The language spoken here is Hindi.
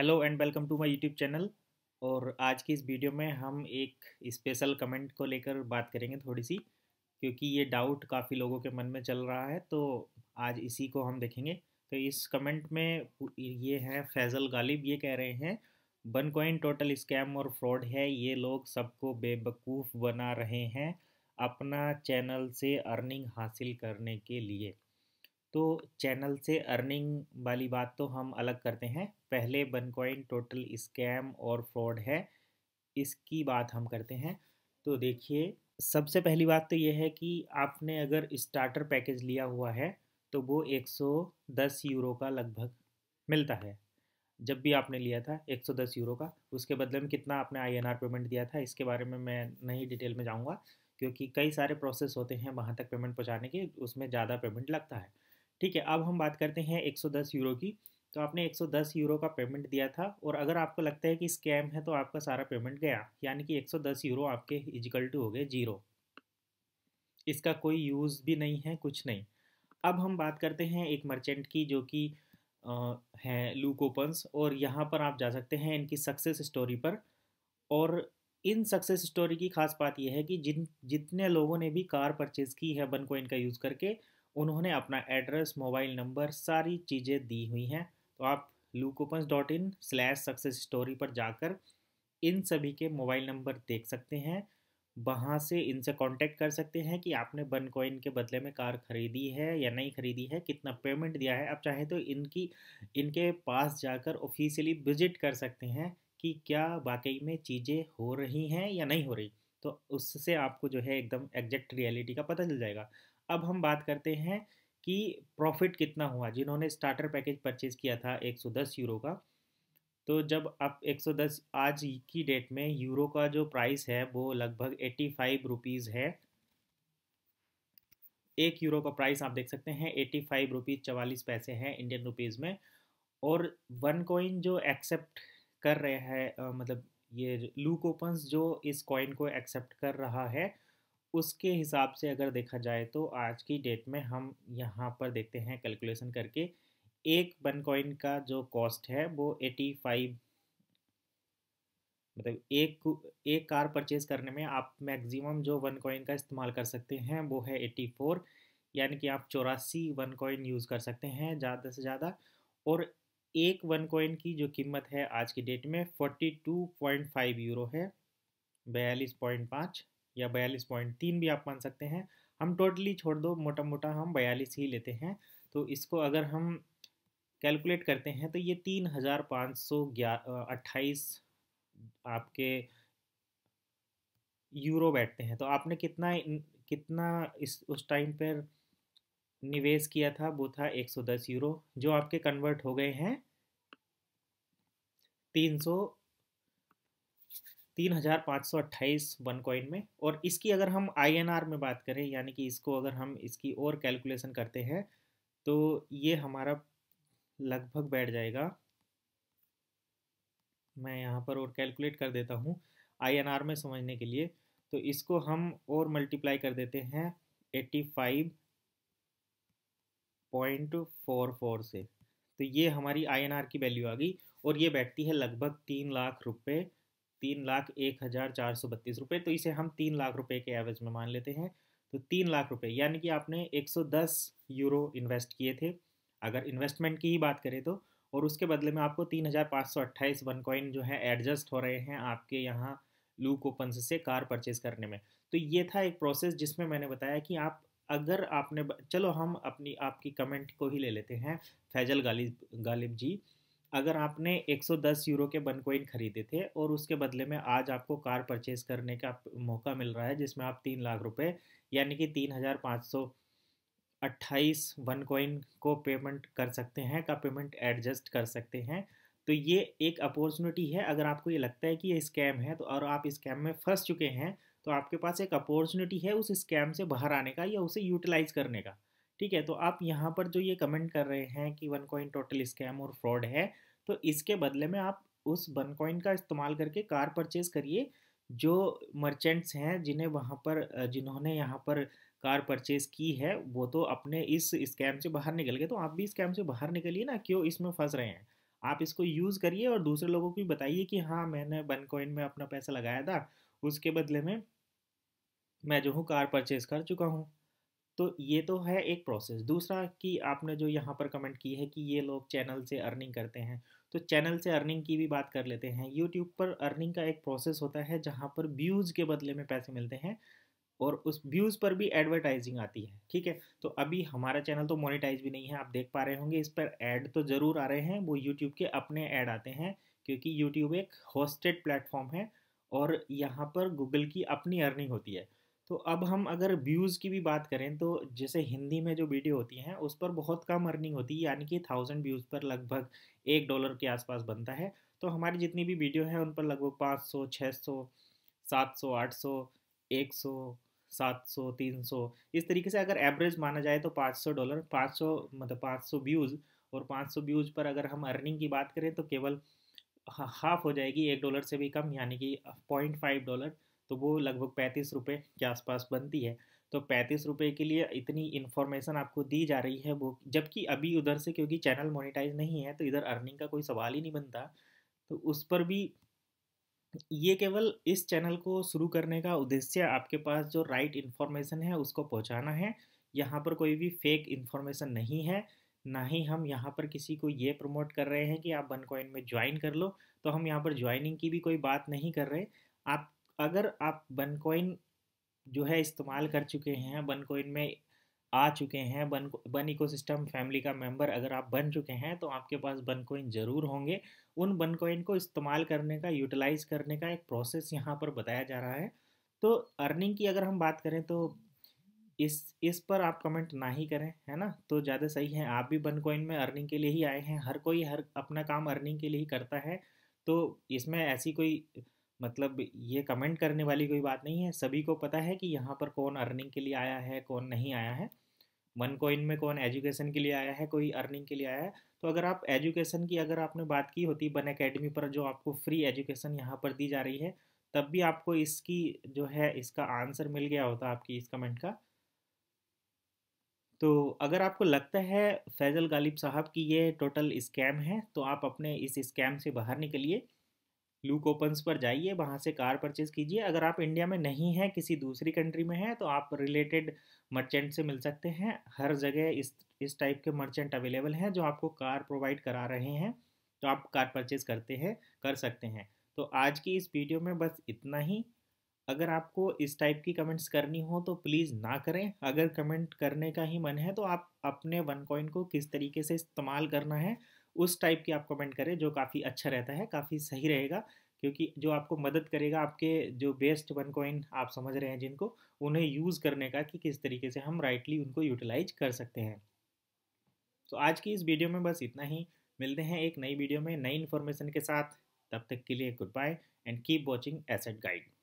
hello and welcome to my YouTube channel और आज की इस वीडियो में हम एक स्पेशल कमेंट को लेकर बात करेंगे थोड़ी सी क्योंकि ये डाउट काफ़ी लोगों के मन में चल रहा है तो आज इसी को हम देखेंगे तो इस कमेंट में ये हैं फैज़ल गालिब ये कह रहे हैं वन कॉइन टोटल स्कैम और फ्रॉड है ये लोग सबको बेवकूफ़ बना रहे हैं अपना चैनल से अर्निंग हासिल करने के लिए तो चैनल से अर्निंग वाली बात तो हम अलग करते हैं पहले बन कॉइन टोटल स्कैम और फ्रॉड है इसकी बात हम करते हैं तो देखिए सबसे पहली बात तो यह है कि आपने अगर स्टार्टर पैकेज लिया हुआ है तो वो 110 यूरो का लगभग मिलता है जब भी आपने लिया था 110 यूरो का उसके बदले में कितना आपने आईएनआर पेमेंट दिया था इसके बारे में मैं नहीं डिटेल में जाऊँगा क्योंकि कई सारे प्रोसेस होते हैं वहाँ तक पेमेंट पहुँचाने के उसमें ज़्यादा पेमेंट लगता है ठीक है अब हम बात करते हैं 110 यूरो की तो आपने 110 यूरो का पेमेंट दिया था और अगर आपको लगता है कि स्कैम है तो आपका सारा पेमेंट गया यानी कि 110 यूरो आपके इजिकल टू हो गए जीरो इसका कोई यूज़ भी नहीं है कुछ नहीं अब हम बात करते हैं एक मर्चेंट की जो कि हैं लू कोपन्स और यहाँ पर आप जा सकते हैं इनकी सक्सेस स्टोरी पर और इन सक्सेस स्टोरी की खास बात यह है कि जिन जितने लोगों ने भी कार परचेज़ की है बन को का यूज़ करके उन्होंने अपना एड्रेस मोबाइल नंबर सारी चीज़ें दी हुई हैं तो आप लूकोपन्स dot in slash success story पर जाकर इन सभी के मोबाइल नंबर देख सकते हैं वहाँ से इनसे कांटेक्ट कर सकते हैं कि आपने बन कॉइन के बदले में कार खरीदी है या नहीं खरीदी है कितना पेमेंट दिया है आप चाहे तो इनकी इनके पास जाकर ऑफिशियली विजिट कर सकते हैं कि क्या वाकई में चीज़ें हो रही हैं या नहीं हो रही तो उससे आपको जो है एकदम एग्जैक्ट रियलिटी का पता चल जाएगा अब हम बात करते हैं कि प्रॉफिट कितना हुआ जिन्होंने स्टार्टर पैकेज परचेज किया था 110 यूरो का तो जब आप 110 आज की डेट में यूरो का जो प्राइस है वो लगभग 85 फाइव रुपीज़ है एक यूरो का प्राइस आप देख सकते हैं 85 फाइव रुपीज़ चवालीस पैसे हैं इंडियन रुपीज़ में और वन कॉइन जो एक्सेप्ट कर रहे हैं मतलब ये लू कोपन्स जो इस कॉइन को एक्सेप्ट कर रहा है उसके हिसाब से अगर देखा जाए तो आज की डेट में हम यहाँ पर देखते हैं कैलकुलेशन करके एक वन कॉइन का जो कॉस्ट है वो एटी फाइव मतलब एक एक कार परचेज करने में आप मैक्सिमम जो वन कॉइन का इस्तेमाल कर सकते हैं वो है एट्टी फोर यानी कि आप चौरासी वन कॉइन यूज़ कर सकते हैं ज़्यादा से ज़्यादा और एक वन कॉइन की जो कीमत है आज की डेट में forty two point five euro है बयालीस पॉइंट पाँच या बयालीस पॉइंट तीन भी आप मान सकते हैं हम टोटली छोड़ दो मोटा मोटा हम बयालीस ही लेते हैं तो इसको अगर हम कैलकुलेट करते हैं तो ये तीन हज़ार पाँच सौ ग्यारह अट्ठाईस आपके यूरो बैठते हैं तो आपने कितना कितना इस उस टाइम पर निवेश किया था वो था एक सौ दस यूरो जो आपके कन्वर्ट हो गए हैं तीन सौ तीन हज़ार पाँच सौ अट्ठाईस वन कॉइन में और इसकी अगर हम आई में बात करें यानी कि इसको अगर हम इसकी और कैलकुलेशन करते हैं तो ये हमारा लगभग बैठ जाएगा मैं यहाँ पर और कैलकुलेट कर देता हूँ आई में समझने के लिए तो इसको हम और मल्टीप्लाई कर देते हैं eighty five point four four से तो ये हमारी आई की वैल्यू आ गई और ये बैठती है लगभग तीन लाख रुपये तीन लाख एक हज़ार चार सौ बत्तीस रुपये तो इसे हम तीन लाख रुपये के एवरेज में मान लेते हैं तो तीन लाख रुपये यानी कि आपने एक सौ दस यूरो इन्वेस्ट किए थे अगर इन्वेस्टमेंट की ही बात करें तो और उसके बदले में आपको तीन हज़ार पाँच सौ अट्ठाईस वन कॉइन जो है एडजस्ट हो रहे हैं आपके यहाँ लू कोपन से कार परचेज करने में तो ये था एक प्रोसेस जिसमें मैंने बताया कि आप अगर आपने चलो हम अपनी आपकी कमेंट को ही ले लेते हैं फैजल गालिब गालिब जी अगर आपने 110 यूरो के बन कोइन खरीदे थे और उसके बदले में आज आपको कार परचेज करने का मौका मिल रहा है जिसमें आप तीन लाख रुपए यानी कि तीन हज़ार पाँच सौ अट्ठाईस वन कोइन को पेमेंट कर सकते हैं का पेमेंट एडजस्ट कर सकते हैं तो ये एक अपॉर्चुनिटी है अगर आपको ये लगता है कि ये स्कैम है तो और आप स्कैम में फंस चुके हैं तो आपके पास एक अपॉर्चुनिटी है उस स्कैम से बाहर आने का या उसे यूटिलाइज करने का ठीक है तो आप यहाँ पर जो ये कमेंट कर रहे हैं कि वन कॉइन टोटल स्कैम और फ्रॉड है तो इसके बदले में आप उस वन कॉइन का इस्तेमाल करके कार परचेज करिए जो मर्चेंट्स हैं जिन्हें वहाँ पर जिन्होंने यहाँ पर कार परचेज की है वो तो अपने इस स्कैम से बाहर निकल गए तो आप भी स्कैम से बाहर निकलिए ना क्यों इसमें फंस रहे हैं आप इसको यूज़ करिए और दूसरे लोगों को भी बताइए कि हाँ मैंने वन कॉइन में अपना पैसा लगाया था उसके बदले में मैं जो हूँ कार परचेज कर चुका हूँ तो ये तो है एक प्रोसेस दूसरा कि आपने जो यहाँ पर कमेंट की है कि ये लोग चैनल से अर्निंग करते हैं तो चैनल से अर्निंग की भी बात कर लेते हैं यूट्यूब पर अर्निंग का एक प्रोसेस होता है जहाँ पर व्यूज़ के बदले में पैसे मिलते हैं और उस व्यूज़ पर भी एडवर्टाइजिंग आती है ठीक है तो अभी हमारा चैनल तो मोनिटाइज भी नहीं है आप देख पा रहे होंगे इस पर ऐड तो ज़रूर आ रहे हैं वो यूट्यूब के अपने ऐड आते हैं क्योंकि यूट्यूब एक होस्टेड प्लेटफॉर्म है और यहाँ पर गूगल की अपनी अर्निंग होती है तो अब हम अगर व्यूज़ की भी बात करें तो जैसे हिंदी में जो वीडियो होती हैं उस पर बहुत कम अर्निंग होती है यानी कि थाउजेंड व्यूज़ पर लगभग एक डॉलर के आसपास बनता है तो हमारी जितनी भी वीडियो है उन पर लगभग पाँच सौ छः सौ सात सौ आठ सौ एक सौ सात सौ तीन सौ इस तरीके से अगर एवरेज माना जाए तो पाँच सौ डॉलर पाँच सौ मतलब पाँच सौ व्यूज़ और पाँच सौ व्यूज़ पर अगर हम अर्निंग की बात करें तो केवल हाफ हो जाएगी एक डॉलर से भी कम यानी कि पॉइंट फाइव डॉलर तो वो लगभग पैंतीस रुपये के आसपास बनती है तो पैंतीस रुपये के लिए इतनी इन्फॉर्मेशन आपको दी जा रही है वो जबकि अभी उधर से क्योंकि चैनल मोनिटाइज नहीं है तो इधर अर्निंग का कोई सवाल ही नहीं बनता तो उस पर भी ये केवल इस चैनल को शुरू करने का उद्देश्य आपके पास जो राइट इन्फॉर्मेशन है उसको पहुँचाना है यहाँ पर कोई भी फेक इन्फॉर्मेशन नहीं है ना ही हम यहाँ पर किसी को ये प्रमोट कर रहे हैं कि आप वन कॉइन में ज्वाइन कर लो तो हम यहाँ पर ज्वाइनिंग की भी कोई बात नहीं कर रहे आप अगर आप बन कॉइन जो है इस्तेमाल कर चुके हैं बन कॉइन में आ चुके हैं बन बन इकोसिस्टम फैमिली का मेंबर अगर आप बन चुके हैं तो आपके पास बन कॉइन ज़रूर होंगे उन बन कॉइन को इस्तेमाल करने का यूटिलाइज करने का एक प्रोसेस यहाँ पर बताया जा रहा है तो अर्निंग की अगर हम बात करें तो इस इस पर आप कमेंट ना ही करें है ना तो ज़्यादा सही है आप भी बन कॉइन में अर्निंग के लिए ही आए हैं हर कोई हर अपना काम अर्निंग के लिए ही करता है तो इसमें ऐसी कोई मतलब ये कमेंट करने वाली कोई बात नहीं है सभी को पता है कि यहाँ पर कौन अर्निंग के लिए आया है कौन नहीं आया है वन कोइन में कौन एजुकेशन के लिए आया है कोई अर्निंग के लिए आया है तो अगर आप एजुकेशन की अगर आपने बात की होती वन अकेडमी पर जो आपको फ्री एजुकेशन यहाँ पर दी जा रही है तब भी आपको इसकी जो है इसका आंसर मिल गया होता आपकी इस कमेंट का तो अगर आपको लगता है फैज़ल गालिब साहब की ये टोटल स्कैम है तो आप अपने इस स्कैम से बाहर निकलिए लू कोपन्स पर जाइए वहाँ से कार परचेज़ कीजिए अगर आप इंडिया में नहीं हैं किसी दूसरी कंट्री में हैं तो आप रिलेटेड मर्चेंट से मिल सकते हैं हर जगह इस इस टाइप के मर्चेंट अवेलेबल हैं जो आपको कार प्रोवाइड करा रहे हैं तो आप कार परचेज़ करते हैं कर सकते हैं तो आज की इस वीडियो में बस इतना ही अगर आपको इस टाइप की कमेंट्स करनी हो तो प्लीज़ ना करें अगर कमेंट करने का ही मन है तो आप अपने वन कॉइन को किस तरीके से इस्तेमाल करना है उस टाइप की आप कमेंट करें जो काफ़ी अच्छा रहता है काफ़ी सही रहेगा क्योंकि जो आपको मदद करेगा आपके जो बेस्ट वन कॉइन आप समझ रहे हैं जिनको उन्हें यूज़ करने का कि किस तरीके से हम राइटली उनको यूटिलाइज कर सकते हैं तो आज की इस वीडियो में बस इतना ही मिलते हैं एक नई वीडियो में नई इन्फॉर्मेशन के साथ तब तक के लिए goodbye and keep watching Asset guide